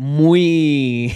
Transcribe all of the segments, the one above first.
muy,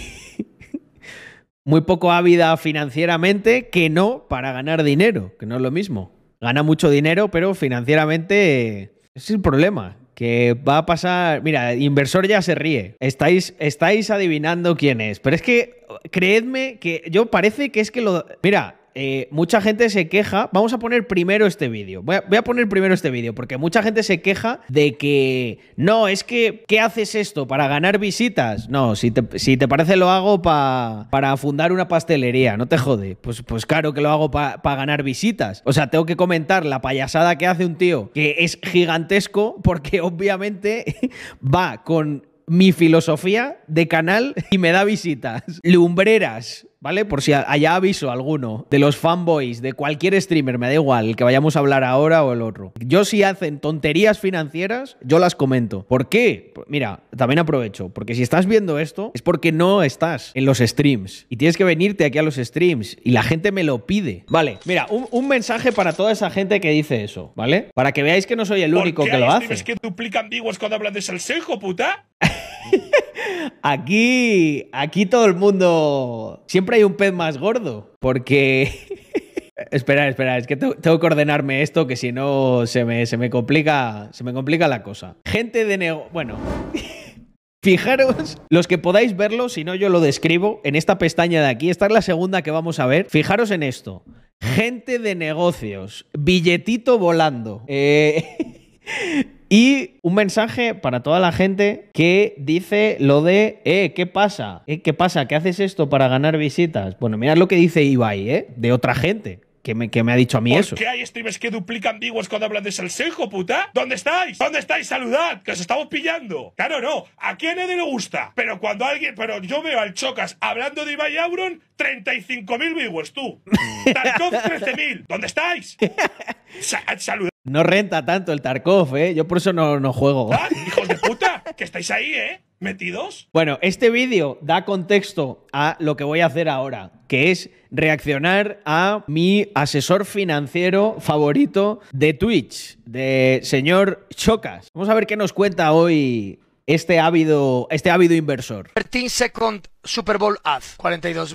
muy poco ávida financieramente que no para ganar dinero, que no es lo mismo. Gana mucho dinero, pero financieramente eh, es el problema. Que va a pasar. Mira, inversor ya se ríe. Estáis, estáis adivinando quién es. Pero es que, creedme que yo parece que es que lo. Mira, eh, mucha gente se queja. Vamos a poner primero este vídeo. Voy, a poner primero este vídeo, porque mucha gente se queja de que no, es que, ¿qué haces esto? ¿Para ganar visitas? No, si te, parece, lo hago para fundar una pastelería, no te jode. Pues, pues claro que lo hago para ganar visitas. O sea, tengo que comentar la payasada que hace un tío que es gigantesco, porque obviamente va con mi filosofía de canal y me da visitas. Lumbreras ¿vale? Por si haya aviso alguno de los fanboys, de cualquier streamer, me da igual, el que vayamos a hablar ahora o el otro. Yo si hacen tonterías financieras, yo las comento. ¿Por qué? Pues mira, también aprovecho, porque si estás viendo esto, es porque no estás en los streams y tienes que venirte aquí a los streams y la gente me lo pide. Vale, mira, un, mensaje para toda esa gente que dice eso, ¿vale? Para que veáis que no soy el único que lo hace. Es que duplican viewers cuando hablan de salsejo, puta? aquí, aquí todo el mundo. Siempre hay un pez más gordo. Porque. espera, espera, es que tengo, que ordenarme esto, que si no se me, complica. Se me complica la cosa. Gente de negocios. Bueno. Fijaros, los que podáis verlo, si no yo lo describo, en esta pestaña de aquí, esta es la segunda que vamos a ver. Fijaros en esto. Gente de negocios, billetito volando. Eh, y un mensaje para toda la gente que dice lo de, eh, ¿qué pasa? ¿Eh, ¿Qué pasa? ¿Qué haces esto para ganar visitas? Bueno, mirad lo que dice Ibai, ¿eh? De otra gente. Que me, que me, ha dicho a mí eso. qué hay streamers que duplican viewers cuando hablan de Salsejo, puta? ¿Dónde estáis? ¿Dónde estáis? Saludad, que os estamos pillando. Claro, no. a quién le gusta. Pero cuando alguien. Pero yo veo al Chocas hablando de Ibai Auron, 35.000 viewers, tú. Tarkov, 13.000. ¿Dónde estáis? saludad. No renta tanto el Tarkov, ¿eh? Yo por eso no, juego. Ah, ¡Hijos de puta! ¡Que estáis ahí, eh! ¿Metidos? Bueno, este vídeo da contexto a lo que voy a hacer ahora, que es reaccionar a mi asesor financiero favorito de Twitch, de señor Chocas. Vamos a ver qué nos cuenta hoy este ávido, este ávido inversor. 13 second Super Bowl ad.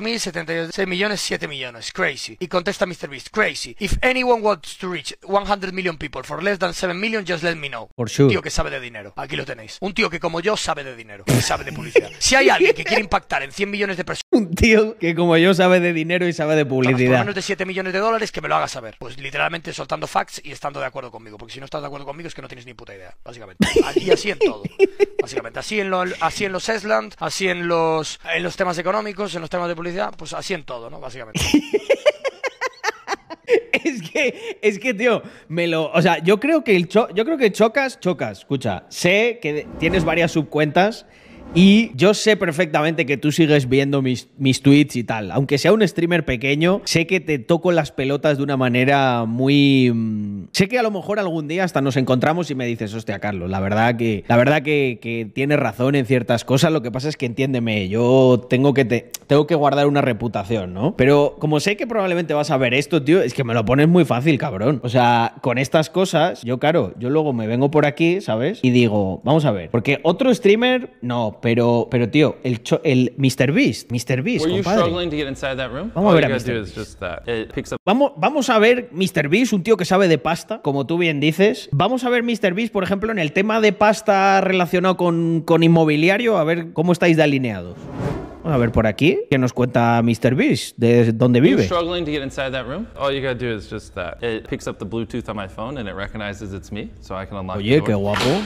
mil 76 millones, 7 millones. Crazy. Y contesta Mr. Beast. Crazy. If anyone wants to reach 100 million people for less than 7 million, just let me know. Por tío que sabe de dinero. Aquí lo tenéis. Un tío que como yo sabe de dinero. Que sabe de publicidad. si hay alguien que quiere impactar en 100 millones de personas. Un tío que como yo sabe de dinero y sabe de publicidad. Por menos de 7 millones de dólares que me lo haga saber. Pues literalmente soltando facts y estando de acuerdo conmigo. Porque si no estás de acuerdo conmigo es que no tienes ni puta idea. Básicamente. Y así en todo. Básicamente. Así en, así en los Esland, así en los en los temas económicos, en los temas de publicidad, pues así en todo, ¿no? Básicamente. es que, es que, tío, me lo. O sea, yo creo que el yo creo que chocas, chocas. Escucha, sé que tienes varias subcuentas y yo sé perfectamente que tú sigues viendo mis, mis tweets y tal. Aunque sea un streamer pequeño, sé que te toco las pelotas de una manera muy. Mm, sé que a lo mejor algún día hasta nos encontramos y me dices, hostia, Carlos, la verdad que. La verdad que, que tienes razón en ciertas cosas. Lo que pasa es que entiéndeme, yo tengo que te, tengo que guardar una reputación, ¿no? Pero como sé que probablemente vas a ver esto, tío, es que me lo pones muy fácil, cabrón. O sea, con estas cosas, yo, claro, yo luego me vengo por aquí, ¿sabes? Y digo, vamos a ver. Porque otro streamer, no pero, pero tío, el, el Mr. Beast, Mr. Beast, compadre. Vamos a ver a Vamos, a ver Mr. Beast, un tío que sabe de pasta, como tú bien dices. Vamos a ver Mr. Beast, por ejemplo, en el tema de pasta relacionado con, con inmobiliario, a ver cómo estáis de alineados. A ver por aquí, ¿qué nos cuenta Mr. Beast? ¿De dónde vive? struggling to get inside that room? All you gotta do is just that. Uh, it picks up the Bluetooth on my phone and it recognizes it's me, so I can unlock Oye, qué guapo.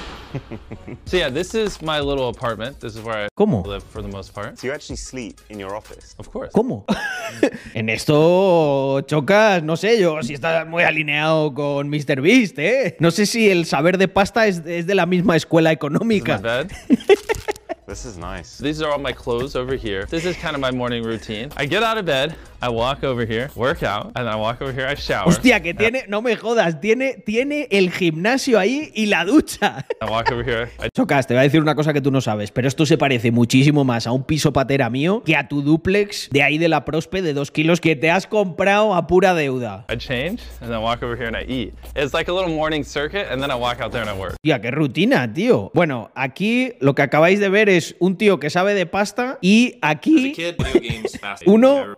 so yeah, this is my little apartment. This is where I ¿Cómo? live for the most part. So you actually sleep in your office? Of course. ¿Cómo? en esto chocas, no sé yo, si estás muy alineado con Mr. Beast, ¿eh? No sé si el saber de pasta es, es de la misma escuela económica. This is my bed. This is nice. These are all my clothes over here. This is kind of my morning routine. I get out of bed, I walk over here, work and I walk over here, I shower. Hostia, que tiene, no me jodas, tiene, tiene el gimnasio ahí y la ducha. I walk over here. Chocas, te voy a decir una cosa que tú no sabes, pero esto se parece muchísimo más a un piso patera mío que a tu duplex de ahí de la prospe de dos kilos que te has comprado a pura deuda. I change, and walk over here and I eat. It's like a little morning circuit, and then I walk out there and I work. Ya, qué rutina, tío. Bueno, aquí lo que acabáis de ver es un tío que sabe de pasta y aquí uno...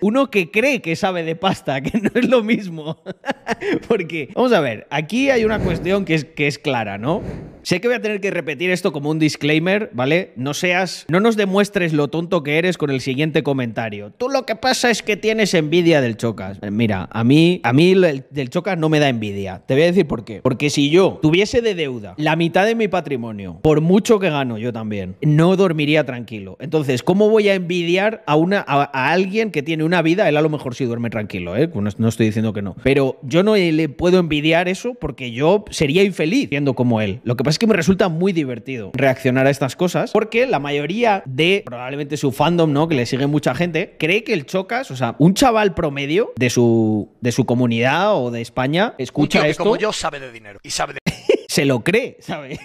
uno que cree que sabe de pasta, que no es lo mismo. Porque, vamos a ver, aquí hay una cuestión que es, que es clara, ¿no? Sé que voy a tener que repetir esto como un disclaimer, ¿vale? No seas, no nos demuestres lo tonto que eres con el siguiente comentario. Tú lo que pasa es que tienes envidia del Chocas. Eh, mira, a mí, a mí el del Chocas no me da envidia. Te voy a decir por qué. Porque si yo tuviese de deuda la mitad de mi patrimonio, por mucho que gano yo también, no dormiría tranquilo. Entonces, ¿cómo voy a envidiar a, una, a, alguien que tiene una vida? Él a lo mejor sí duerme tranquilo, ¿eh? No, estoy diciendo que no. Pero yo no le puedo envidiar eso porque yo sería infeliz siendo como él. Lo que pasa es que me resulta muy divertido reaccionar a estas cosas porque la mayoría de, probablemente su fandom, ¿no? Que le sigue mucha gente, cree que el Chocas, o sea, un chaval promedio de su, de su comunidad o de España, escucha un como yo sabe de dinero y sabe de se lo cree, ¿sabes?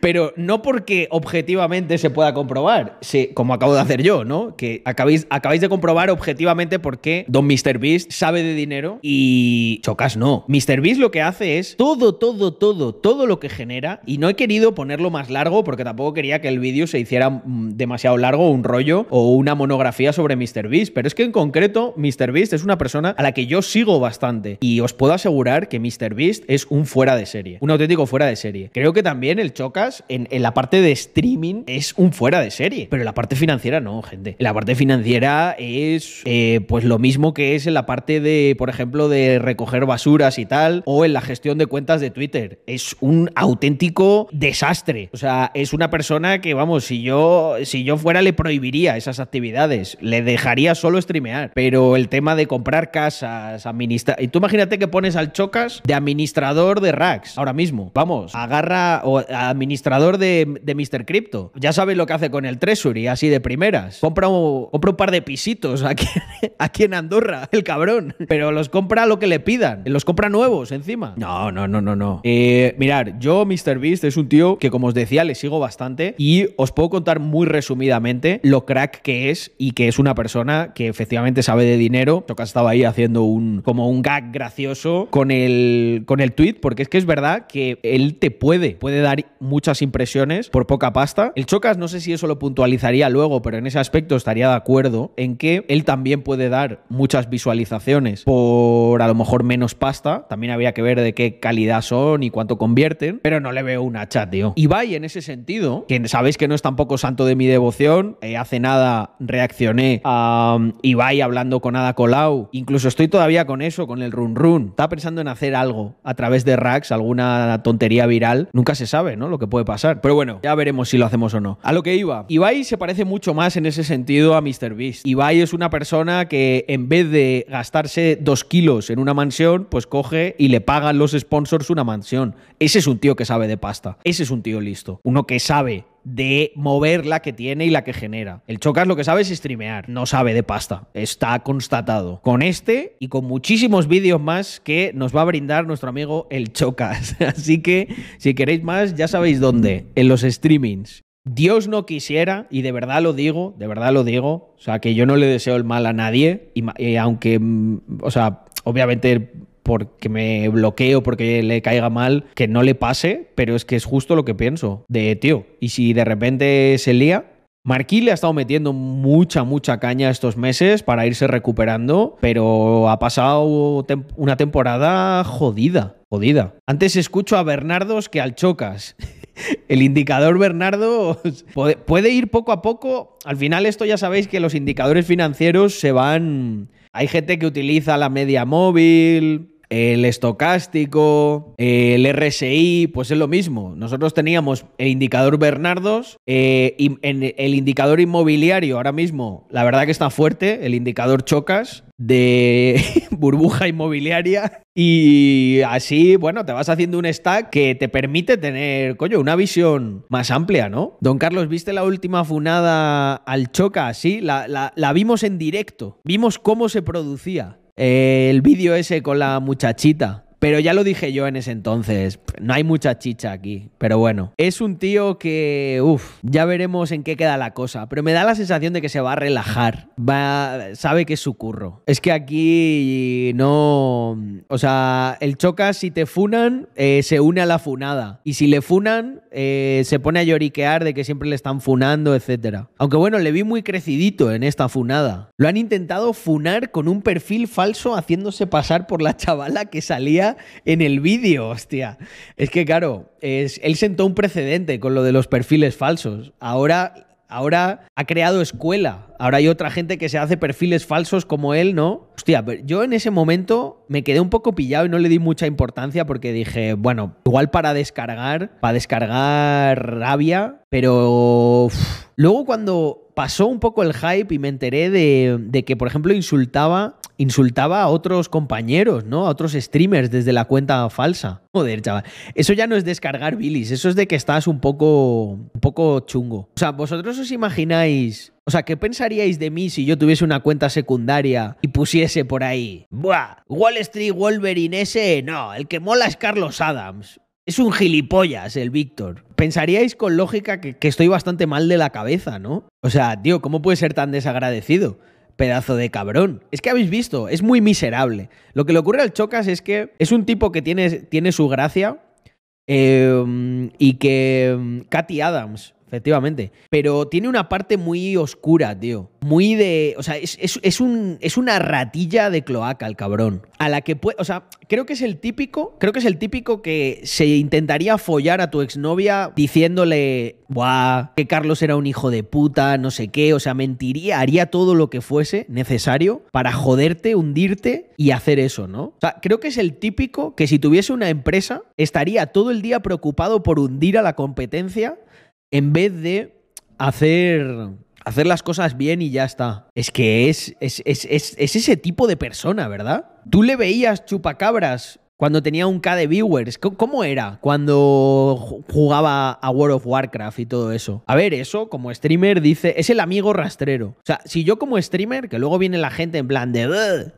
Pero no porque objetivamente se pueda comprobar, como acabo de hacer yo, ¿no? Que acabéis, acabáis de comprobar objetivamente por qué Don Mr. Beast sabe de dinero y Chocas no. Mr. Beast lo que hace es todo, todo, todo, todo lo que genera, y no he querido ponerlo más largo porque tampoco quería que el vídeo se hiciera mm, demasiado largo, un rollo o una monografía sobre Mr. Beast, pero es que en concreto Mr. Beast es una persona a la que yo sigo bastante y os puedo asegurar que Mr. Beast es un fuera de serie, un auténtico fuera de serie. Creo que también el Chocas en, la parte de streaming es un fuera de serie, pero la parte financiera no, gente. la parte financiera es eh, pues lo mismo que es en la parte de, por ejemplo, de recoger basuras y tal, o en la gestión de cuentas de Twitter. Es un auténtico desastre. O sea, es una persona que, vamos, si yo, si yo fuera le prohibiría esas actividades, le dejaría solo streamear, pero el tema de comprar casas, administrar... Y tú imagínate que pones al Chocas de administrador de racks ahora mismo. Vamos, agarra o administrador de, Mr. Crypto. Ya sabéis lo que hace con el Treasury, así de primeras. Compra un, par de pisitos aquí, en Andorra, el cabrón. Pero los compra lo que le pidan. Los compra nuevos encima. No, no, no, no, no. Eh, mirar, yo, Mr. Beast, es un tío que, como os decía, le sigo bastante y os puedo contar muy resumidamente lo crack que es y que es una persona que efectivamente sabe de dinero. Toca estaba ahí haciendo un como un gag gracioso con el, con el tweet, porque es que es verdad que él te puede, puede dar muchas impresiones por poca pasta. El Chocas, no sé si eso lo puntualizaría luego, pero en ese aspecto estaría de acuerdo en que él también puede dar muchas visualizaciones por a lo mejor menos pasta. También habría que ver de qué calidad son y cuánto convierten, pero no le veo una chat, tío. Ibai, en ese sentido, que sabéis que no es tampoco santo de mi devoción, eh, hace nada reaccioné a mm, Ibai hablando con Ada Colau. Incluso estoy todavía con eso, con el run run. Estaba pensando en hacer algo a través de Racks, alguna tontería viral, nunca se sabe, ¿no? Lo que puede pasar. Pero bueno, ya veremos si lo hacemos o no. A lo que iba. Ibai se parece mucho más en ese sentido a Beast. Ibai es una persona que en vez de gastarse dos kilos en una mansión, pues coge y le pagan los sponsors una mansión. Ese es un tío que sabe de pasta. Ese es un tío listo. Uno que sabe de mover la que tiene y la que genera. El Chocas lo que sabe es streamear, no sabe de pasta. Está constatado. Con este y con muchísimos vídeos más que nos va a brindar nuestro amigo el Chocas. Así que si queréis más, ya sabéis dónde, en los streamings. Dios no quisiera, y de verdad lo digo, de verdad lo digo, o sea, que yo no le deseo el mal a nadie, y, eh, aunque, mm, o sea, obviamente porque me bloqueo, porque le caiga mal, que no le pase, pero es que es justo lo que pienso. De tío, y si de repente se lía, Marquí le ha estado metiendo mucha, mucha caña estos meses para irse recuperando, pero ha pasado una temporada jodida, jodida. Antes escucho a Bernardos que al Chocas. El indicador Bernardo puede ir poco a poco. Al final esto ya sabéis que los indicadores financieros se van hay gente que utiliza la media móvil, el estocástico, el RSI, pues es lo mismo. Nosotros teníamos el indicador Bernardos, eh, el indicador inmobiliario ahora mismo, la verdad que está fuerte, el indicador Chocas, de burbuja inmobiliaria y así, bueno, te vas haciendo un stack que te permite tener, coño, una visión más amplia, ¿no? Don Carlos, ¿viste la última funada al Choca? así la, vimos en directo, vimos cómo se producía el vídeo ese con la muchachita. Pero ya lo dije yo en ese entonces, no hay mucha chicha aquí. Pero bueno, es un tío que, uff, ya veremos en qué queda la cosa. Pero me da la sensación de que se va a relajar, va, sabe que es su curro. Es que aquí no... O sea, el choca si te funan, eh, se une a la funada. Y si le funan, eh, se pone a lloriquear de que siempre le están funando, etcétera, Aunque bueno, le vi muy crecidito en esta funada. Lo han intentado funar con un perfil falso haciéndose pasar por la chavala que salía en el vídeo, hostia. Es que claro, es, él sentó un precedente con lo de los perfiles falsos. Ahora Ahora ha creado escuela. Ahora hay otra gente que se hace perfiles falsos como él, ¿no? Hostia, yo en ese momento me quedé un poco pillado y no le di mucha importancia porque dije, bueno, igual para descargar, para descargar rabia, pero luego cuando pasó un poco el hype y me enteré de que, por ejemplo, insultaba insultaba a otros compañeros, ¿no? A otros streamers desde la cuenta falsa. Joder, chaval. Eso ya no es descargar bilis, eso es de que estás un poco, un poco chungo. O sea, vosotros os imagináis o sea, ¿qué pensaríais de mí si yo tuviese una cuenta secundaria y pusiese por ahí? Buah, Wall Street Wolverine ese, no, el que mola es Carlos Adams. Es un gilipollas el Víctor. Pensaríais con lógica que, que, estoy bastante mal de la cabeza, ¿no? O sea, tío, ¿cómo puede ser tan desagradecido? pedazo de cabrón. Es que habéis visto, es muy miserable. Lo que le ocurre al Chocas es que es un tipo que tiene, tiene su gracia eh, y que Katy mm, Adams efectivamente. Pero tiene una parte muy oscura, tío. Muy de. O sea, es, un, es una ratilla de cloaca el cabrón. A la que puede. O sea, creo que es el típico. Creo que es el típico que se intentaría follar a tu exnovia diciéndole. Buah, que Carlos era un hijo de puta, no sé qué. O sea, mentiría, haría todo lo que fuese necesario para joderte, hundirte y hacer eso, ¿no? O sea, creo que es el típico que si tuviese una empresa estaría todo el día preocupado por hundir a la competencia en vez de hacer, hacer las cosas bien y ya está. Es que es, es, es ese tipo de persona, ¿verdad? Tú le veías chupacabras cuando tenía un K de viewers. ¿Cómo era cuando jugaba a World of Warcraft y todo eso? A ver, eso como streamer dice, es el amigo rastrero. O sea, si yo como streamer, que luego viene la gente en plan de,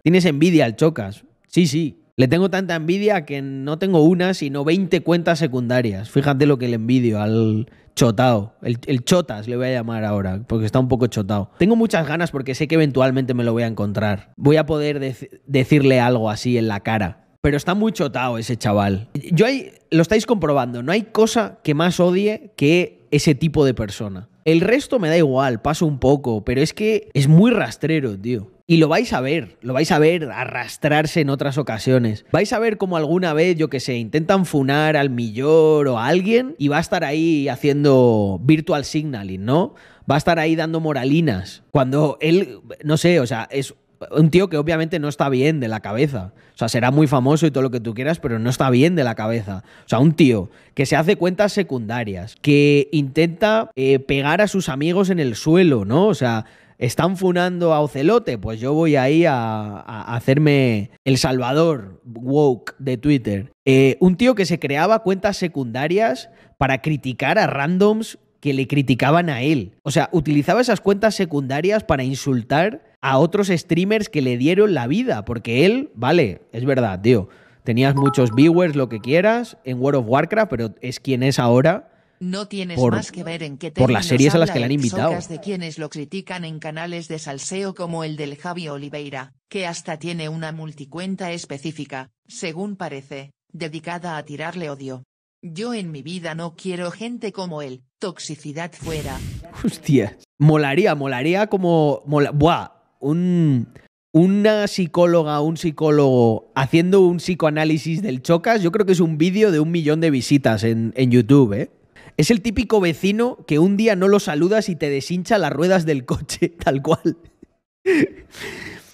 tienes envidia al chocas. Sí, sí, le tengo tanta envidia que no tengo una, sino 20 cuentas secundarias. Fíjate lo que le envidio al chotao. El, chotas le voy a llamar ahora, porque está un poco chotao. Tengo muchas ganas porque sé que eventualmente me lo voy a encontrar. Voy a poder decirle algo así en la cara. Pero está muy chotao ese chaval. Yo ahí lo estáis comprobando, no hay cosa que más odie que ese tipo de persona. El resto me da igual, paso un poco, pero es que es muy rastrero, tío. Y lo vais a ver, lo vais a ver arrastrarse en otras ocasiones. Vais a ver como alguna vez, yo que sé, intentan funar al millor o a alguien y va a estar ahí haciendo virtual signaling, ¿no? Va a estar ahí dando moralinas. Cuando él, no sé, o sea, es un tío que obviamente no está bien de la cabeza. O sea, será muy famoso y todo lo que tú quieras, pero no está bien de la cabeza. O sea, un tío que se hace cuentas secundarias, que intenta eh, pegar a sus amigos en el suelo, ¿no? O sea, están funando a Ocelote, pues yo voy ahí a, hacerme el salvador woke de Twitter. Eh, un tío que se creaba cuentas secundarias para criticar a randoms que le criticaban a él. O sea, utilizaba esas cuentas secundarias para insultar a otros streamers que le dieron la vida, porque él, vale, es verdad, tío, tenías muchos viewers, lo que quieras, en World of Warcraft, pero es quien es ahora. No tienes más que ver en qué por las series a las que le han invitado. de quienes lo critican en canales de salseo como el del Javi Oliveira, que hasta tiene una multicuenta específica, según parece, dedicada a tirarle odio. Yo en mi vida no quiero gente como él. Toxicidad fuera. Hostia. Molaría, molaría como. Mola, buah, un, una psicóloga un psicólogo haciendo un psicoanálisis del chocas, yo creo que es un vídeo de un millón de visitas en, YouTube, ¿eh? Es el típico vecino que un día no lo saludas y te deshincha las ruedas del coche, tal cual.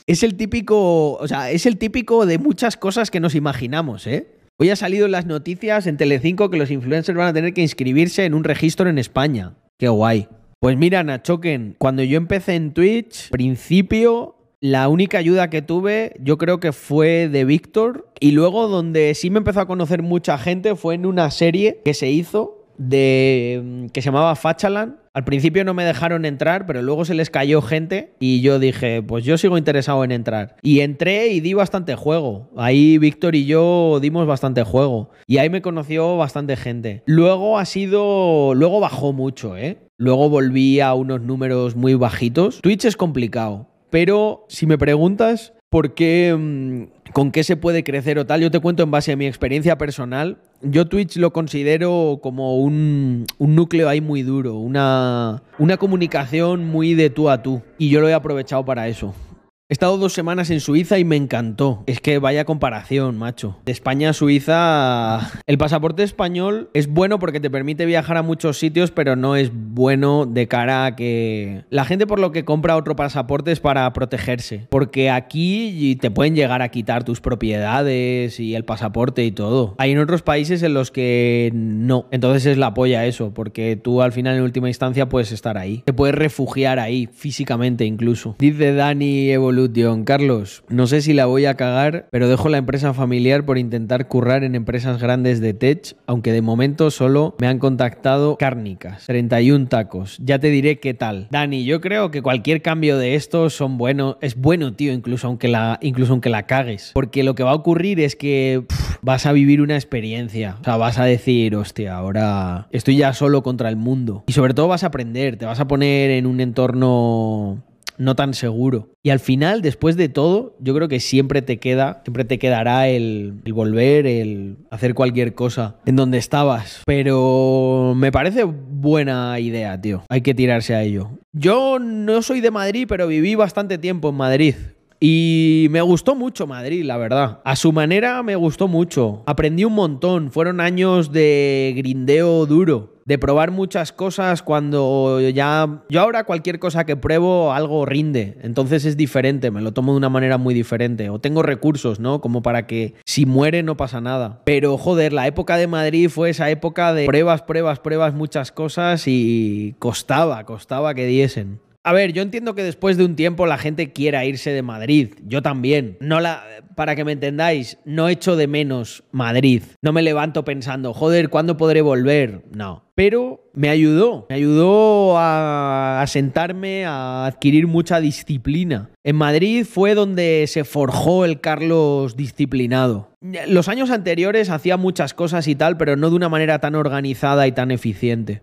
es el típico, o sea, es el típico de muchas cosas que nos imaginamos, ¿eh? Hoy ha salido en las noticias en Telecinco que los influencers van a tener que inscribirse en un registro en España. Qué guay. Pues mira, Nachoken, cuando yo empecé en Twitch, principio, la única ayuda que tuve yo creo que fue de Víctor. Y luego donde sí me empezó a conocer mucha gente fue en una serie que se hizo de mm, que se llamaba Fachalan. Al principio no me dejaron entrar, pero luego se les cayó gente y yo dije, pues yo sigo interesado en entrar. Y entré y di bastante juego. Ahí Víctor y yo dimos bastante juego. Y ahí me conoció bastante gente. Luego ha sido, luego bajó mucho, ¿eh? Luego volví a unos números muy bajitos. Twitch es complicado. Pero si me preguntas, por qué, mm, con qué se puede crecer o tal. Yo te cuento en base a mi experiencia personal. Yo Twitch lo considero como un, núcleo ahí muy duro, una, una comunicación muy de tú a tú. Y yo lo he aprovechado para eso. He estado dos semanas en Suiza y me encantó. Es que vaya comparación, macho. De España a Suiza... El pasaporte español es bueno porque te permite viajar a muchos sitios, pero no es bueno de cara a que... La gente por lo que compra otro pasaporte es para protegerse. Porque aquí te pueden llegar a quitar tus propiedades y el pasaporte y todo. Hay en otros países en los que no. Entonces es la polla eso, porque tú al final en última instancia puedes estar ahí. Te puedes refugiar ahí, físicamente incluso. Dice Dani Evolución Dion Carlos, no sé si la voy a cagar, pero dejo la empresa familiar por intentar currar en empresas grandes de tech, aunque de momento solo me han contactado cárnicas, 31 tacos. Ya te diré qué tal. Dani, yo creo que cualquier cambio de estos son buenos. es bueno, tío, incluso aunque la, incluso aunque la cagues. Porque lo que va a ocurrir es que vas a vivir una experiencia. O sea, vas a decir, hostia, ahora estoy ya solo contra el mundo. Y sobre todo vas a aprender, te vas a poner en un entorno no tan seguro. Y al final, después de todo, yo creo que siempre te queda, siempre te quedará el, volver, el hacer cualquier cosa en donde estabas. Pero me parece buena idea, tío. Hay que tirarse a ello. Yo no soy de Madrid, pero viví bastante tiempo en Madrid. Y me gustó mucho Madrid, la verdad. A su manera me gustó mucho. Aprendí un montón. Fueron años de grindeo duro de probar muchas cosas cuando ya... Yo ahora cualquier cosa que pruebo, algo rinde. Entonces es diferente, me lo tomo de una manera muy diferente. O tengo recursos, ¿no? Como para que si muere no pasa nada. Pero joder, la época de Madrid fue esa época de pruebas, pruebas, pruebas, muchas cosas y costaba, costaba que diesen. A ver, yo entiendo que después de un tiempo la gente quiera irse de Madrid. Yo también. No la, para que me entendáis, no echo de menos Madrid. No me levanto pensando, joder, ¿cuándo podré volver? No. Pero me ayudó. Me ayudó a, a sentarme, a adquirir mucha disciplina. En Madrid fue donde se forjó el Carlos disciplinado. Los años anteriores hacía muchas cosas y tal, pero no de una manera tan organizada y tan eficiente.